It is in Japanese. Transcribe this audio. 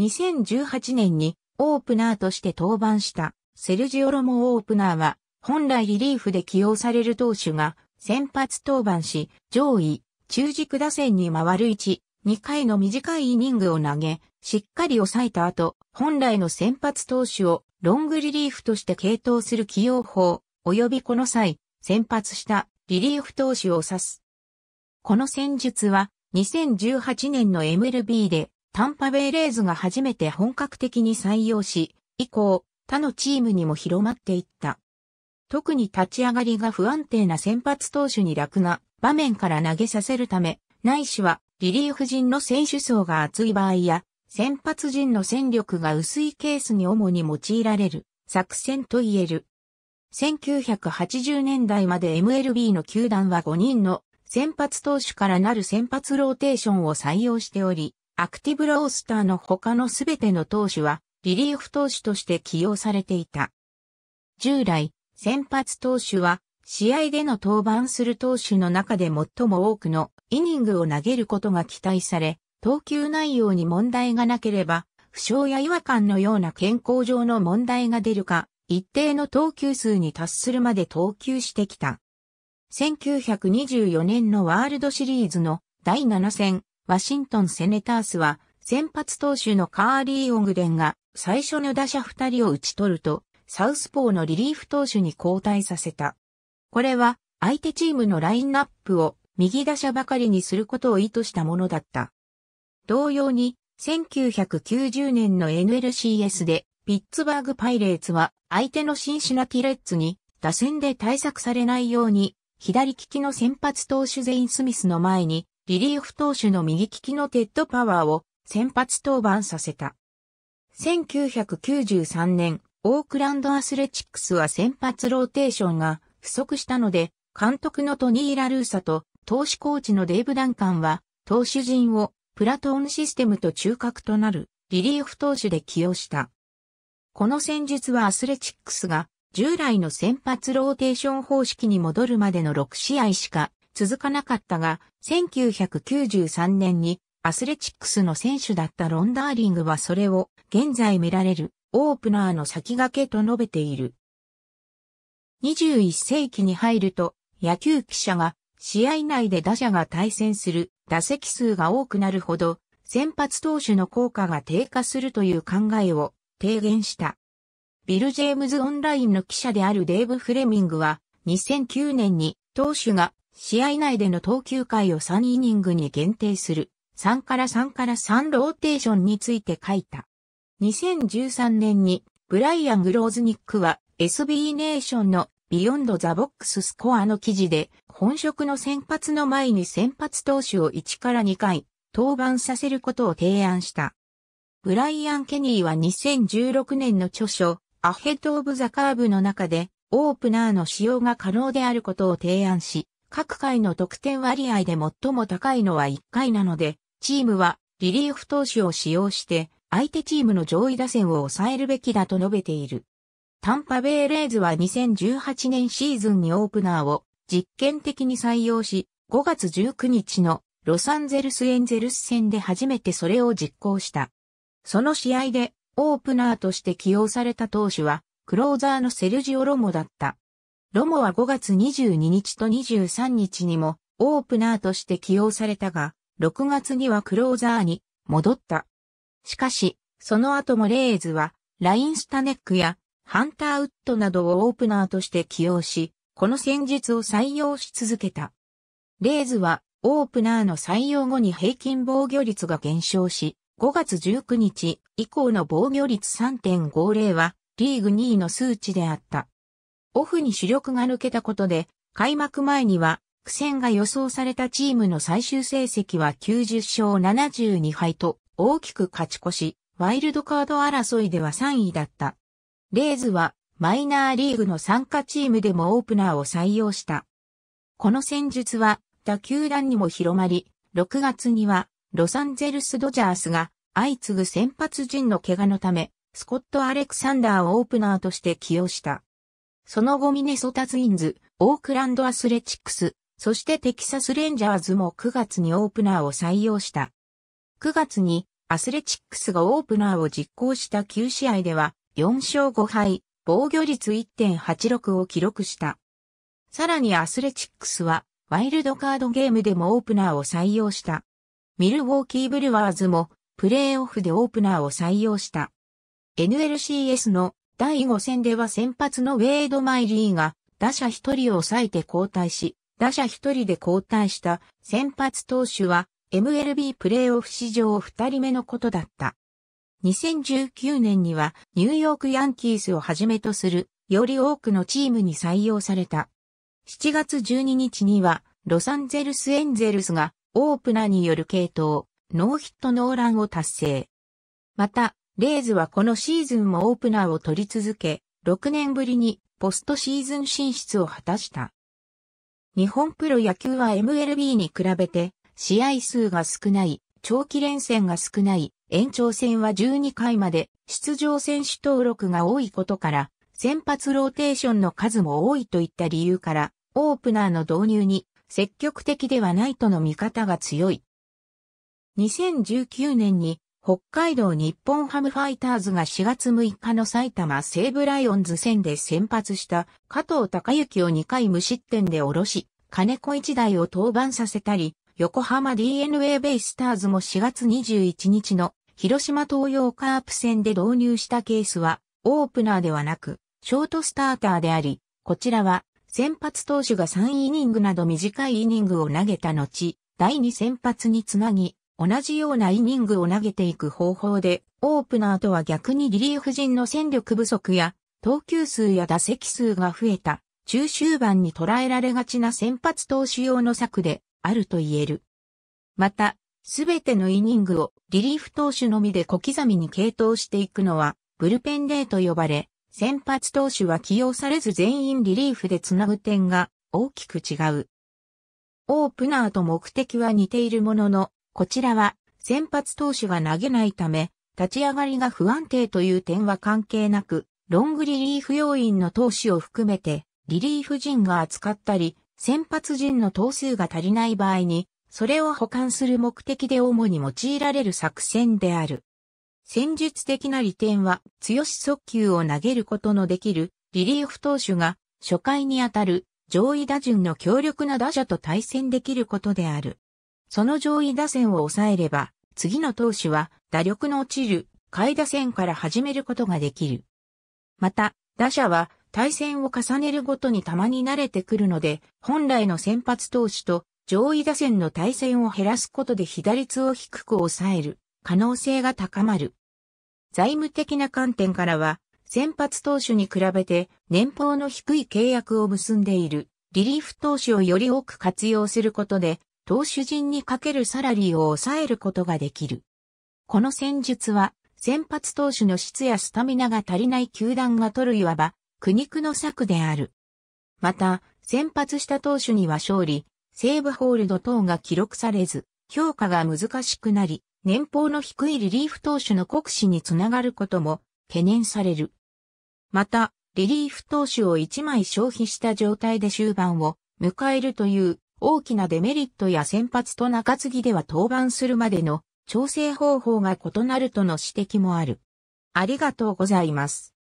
2018年にオープナーとして登板したセルジオロモオープナーは本来リリーフで起用される投手が先発登板し上位中軸打線に回る1、2回の短いイニングを投げしっかり抑えた後本来の先発投手をロングリリーフとして継投する起用法及びこの際先発したリリーフ投手を指す。この戦術は2018年の MLB でタンパベイレーズが初めて本格的に採用し、以降、他のチームにも広まっていった。特に立ち上がりが不安定な先発投手に楽な場面から投げさせるため、ないしはリリーフ陣の選手層が厚い場合や、先発陣の戦力が薄いケースに主に用いられる作戦と言える。1980年代まで MLB の球団は5人の先発投手からなる先発ローテーションを採用しており、アクティブロースターの他のすべての投手は、リリーフ投手として起用されていた。従来、先発投手は、試合での登板する投手の中で最も多くのイニングを投げることが期待され、投球内容に問題がなければ、負傷や違和感のような健康上の問題が出るか、一定の投球数に達するまで投球してきた。1924年のワールドシリーズの第7戦、ワシントンセネタースは、先発投手のカーリー・オグデンが最初の打者二人を打ち取ると、サウスポーのリリーフ投手に交代させた。これは相手チームのラインナップを右打者ばかりにすることを意図したものだった。同様に、1990年の NLCS でピッツバーグパイレーツは相手のシンシナティレッツに打線で対策されないように左利きの先発投手ゼイン・スミスの前にリリーフ投手の右利きのテッド・パワーを先発登板させた。1993年、オークランドアスレチックスは先発ローテーションが不足したので、監督のトニー・ラルーサと投手コーチのデーブ・ダンカンは、投手陣をプラトーンシステムと中核となるリリーフ投手で起用した。この戦術はアスレチックスが従来の先発ローテーション方式に戻るまでの6試合しか続かなかったが、1993年にアスレチックスの選手だったロンダーリングはそれを現在見られるオープナーの先駆けと述べている。21世紀に入ると野球記者が試合内で打者が対戦する打席数が多くなるほど先発投手の効果が低下するという考えを提言した。ビル・ジェームズ・オンラインの記者であるデーブ・フレミングは2009年に投手が試合内での投球回を3イニングに限定する3から3から3ローテーションについて書いた。2013年にブライアン・グローズニックは SB ネーションのビヨンド・ザ・ボックス・スコアの記事で本職の先発の前に先発投手を1から2回登板させることを提案した。ブライアン・ケニーは2016年の著書アヘッド・オブ・ザ・カーブの中でオープナーの使用が可能であることを提案し、各回の得点割合で最も高いのは1回なので、チームはリリーフ投手を使用して、相手チームの上位打線を抑えるべきだと述べている。タンパベイレーズは2018年シーズンにオープナーを実験的に採用し、5月19日のロサンゼルスエンゼルス戦で初めてそれを実行した。その試合でオープナーとして起用された投手はクローザーのセルジオロモだった。ロモは5月22日と23日にもオープナーとして起用されたが、6月にはクローザーに戻った。しかし、その後もレイズはラインスタネックやハンターウッドなどをオープナーとして起用し、この戦術を採用し続けた。レイズはオープナーの採用後に平均防御率が減少し、5月19日以降の防御率3.50はリーグ2位の数値であった。オフに主力が抜けたことで、開幕前には苦戦が予想されたチームの最終成績は90勝72敗と大きく勝ち越し、ワイルドカード争いでは3位だった。レイズはマイナーリーグの参加チームでもオープナーを採用した。この戦術は打球団にも広まり、6月にはロサンゼルスドジャースが相次ぐ先発陣の怪我のため、スコット・アレクサンダーをオープナーとして起用した。その後ミネソタツインズ、オークランドアスレチックス、そしてテキサスレンジャーズも9月にオープナーを採用した。9月にアスレチックスがオープナーを実行した9試合では4勝5敗、防御率1.86を記録した。さらにアスレチックスはワイルドカードゲームでもオープナーを採用した。ミルウォーキーブルワーズもプレーオフでオープナーを採用した。NLCS の第5戦では先発のウェイド・マイリーが、打者1人を抑えて交代し、打者1人で交代した先発投手は、MLB プレイオフ史上2人目のことだった。2019年にはニューヨークヤンキースをはじめとするより多くのチームに採用された。7月12日にはロサンゼルスエンゼルスがオープナーによる系統ノーヒットノーランを達成。またレイズはこのシーズンもオープナーを取り続け、6年ぶりにポストシーズン進出を果たした。日本プロ野球は MLB に比べて試合数が少ない、長期連戦が少ない、延長戦は12回まで出場選手登録が多いことから、先発ローテーションの数も多いといった理由から、オープナーの導入に積極的ではないとの見方が強い。2019年に北海道日本ハムファイターズが4月6日の埼玉西武ライオンズ戦で先発した加藤隆之を2回無失点で下ろし、金子一台を登板させたり、横浜 DNA ベイスターズも4月21日の広島東洋カープ戦で導入したケースは、オープナーではなく、ショートスターターであり、こちらは、先発投手が3イニングなど短いイニングを投げた後、第2先発につなぎ、同じようなイニングを投げていく方法で、オープナーとは逆にリリーフ陣の戦力不足や、投球数や打席数が増えた、中終盤に捉えられがちな先発投手用の策であると言える。また、すべてのイニングをリリーフ投手のみで小刻みに継投していくのは、ブルペンデーと呼ばれ、先発投手は起用されず全員リリーフでつなぐ点が大きく違う。オープナーと目的は似ているものの、こちらは先発投手が投げないため、立ち上がりが不安定という点は関係なく、ロングリリーフ要員の投手を含めて、リリーフ陣が扱ったり、先発陣の投数が足りない場合に、それを補完する目的で主に用いられる作戦である。戦術的な利点は、強し速球を投げることのできる、リリーフ投手が、初回にあたる、上位打順の強力な打者と対戦できることである。その上位打線を抑えれば、次の投手は打力の落ちる下位打線から始めることができる。また、打者は対戦を重ねるごとにたまに慣れてくるので、本来の先発投手と上位打線の対戦を減らすことで被打率を低く抑える可能性が高まる。財務的な観点からは、先発投手に比べて年俸の低い契約を結んでいるリリーフ投手をより多く活用することで投手陣にかけるサラリーを抑えることができる。この戦術は、先発投手の質やスタミナが足りない球団が取るいわば、苦肉の策である。また、先発した投手には勝利、セーブホールド等が記録されず、評価が難しくなり、年俸の低いリリーフ投手の酷使につながることも懸念される。また、リリーフ投手を1枚消費した状態で終盤を迎えるという大きなデメリットや先発と中継ぎでは登板するまでの調整方法が異なるとの指摘もある。ありがとうございます。